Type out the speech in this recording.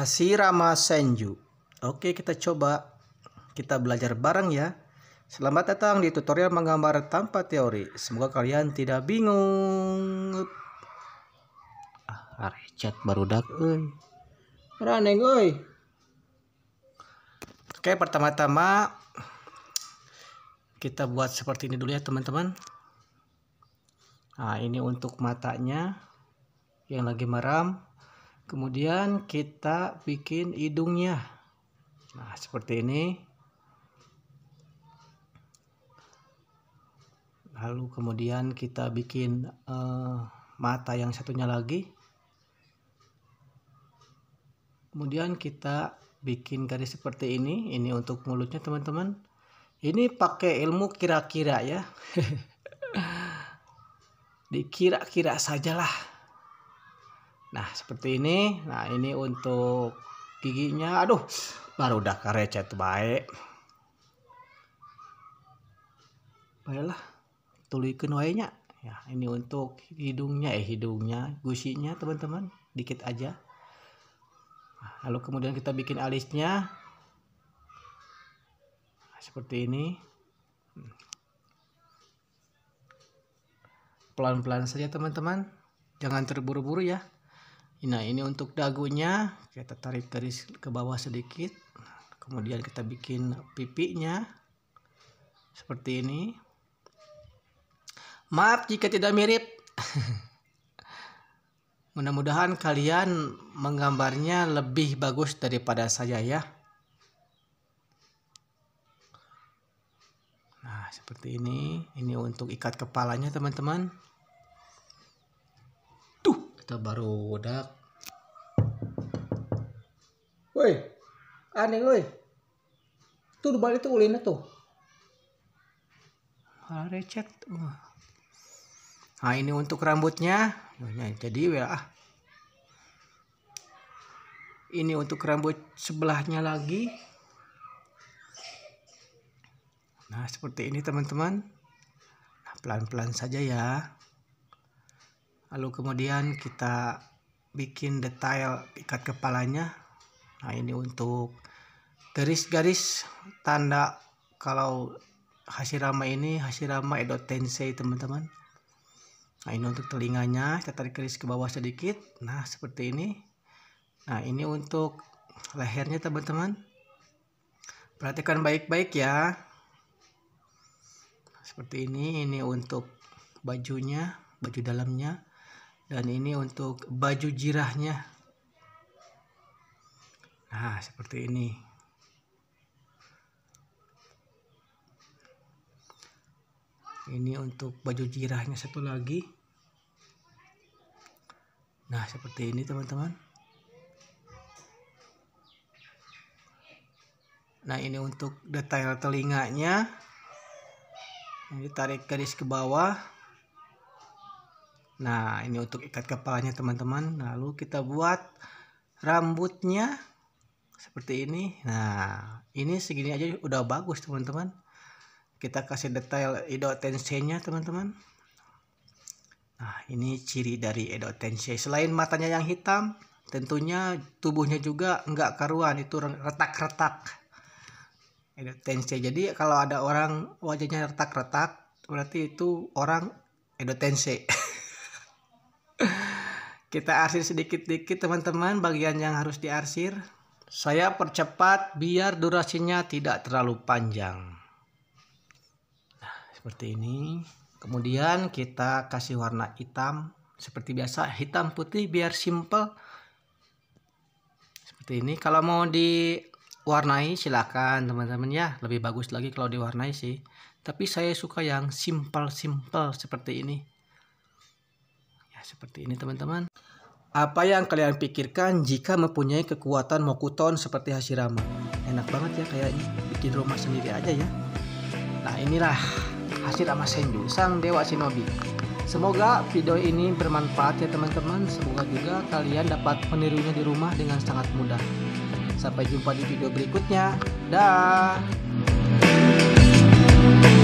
Hashirama Senju. Oke, kita coba kita belajar bareng ya. Selamat datang di tutorial menggambar tanpa teori. Semoga kalian tidak bingung. Ah, baru barudak euy. Raneng euy. Oke, pertama-tama kita buat seperti ini dulu ya, teman-teman. Nah, ini untuk matanya yang lagi meram kemudian kita bikin hidungnya nah seperti ini lalu kemudian kita bikin uh, mata yang satunya lagi kemudian kita bikin garis seperti ini ini untuk mulutnya teman-teman ini pakai ilmu kira-kira ya dikira-kira sajalah Nah, seperti ini. Nah, ini untuk giginya. Aduh, baru udah kerecet baik. Baiklah, tulikin wainya. Ya, ini untuk hidungnya eh hidungnya, gusinya teman-teman, dikit aja. Nah, lalu kemudian kita bikin alisnya. Nah, seperti ini. Pelan-pelan saja teman-teman. Jangan terburu-buru ya. Nah ini untuk dagunya kita tarik garis ke bawah sedikit. Kemudian kita bikin pipinya seperti ini. Maaf jika tidak mirip. Mudah-mudahan kalian menggambarnya lebih bagus daripada saya ya. Nah, seperti ini. Ini untuk ikat kepalanya, teman-teman kita baru udah woi aneh woi tuh balik tuh ulinnya tuh malah recet nah ini untuk rambutnya jadi ya ini untuk rambut sebelahnya lagi nah seperti ini teman-teman nah, pelan-pelan saja ya lalu kemudian kita bikin detail ikat kepalanya nah ini untuk garis-garis tanda kalau hasil rama ini Hashirama Edo Tensei teman-teman nah ini untuk telinganya kita tarik garis ke bawah sedikit nah seperti ini nah ini untuk lehernya teman-teman perhatikan baik-baik ya seperti ini ini untuk bajunya baju dalamnya dan ini untuk baju jirahnya nah seperti ini ini untuk baju jirahnya satu lagi nah seperti ini teman-teman nah ini untuk detail telinganya ini tarik garis ke bawah Nah, ini untuk ikat kepalanya teman-teman. Lalu kita buat rambutnya seperti ini. Nah, ini segini aja udah bagus teman-teman. Kita kasih detail Edo Tensei-nya teman-teman. Nah, ini ciri dari Edo Tensei. Selain matanya yang hitam, tentunya tubuhnya juga nggak karuan. Itu retak-retak. Edo Tensei. Jadi kalau ada orang wajahnya retak-retak, berarti itu orang Edo Tensei. Kita arsir sedikit dikit teman-teman bagian yang harus diarsir. Saya percepat biar durasinya tidak terlalu panjang. Nah, seperti ini. Kemudian kita kasih warna hitam seperti biasa hitam putih biar simple. Seperti ini. Kalau mau diwarnai silakan teman-teman ya. Lebih bagus lagi kalau diwarnai sih. Tapi saya suka yang simple-simple seperti ini. Ya, seperti ini teman-teman. Apa yang kalian pikirkan jika mempunyai kekuatan mokuton seperti Hashirama? Enak banget ya kayaknya, bikin rumah sendiri aja ya. Nah inilah Hashirama Senju, sang dewa shinobi. Semoga video ini bermanfaat ya teman-teman. Semoga juga kalian dapat menirunya di rumah dengan sangat mudah. Sampai jumpa di video berikutnya. Dah.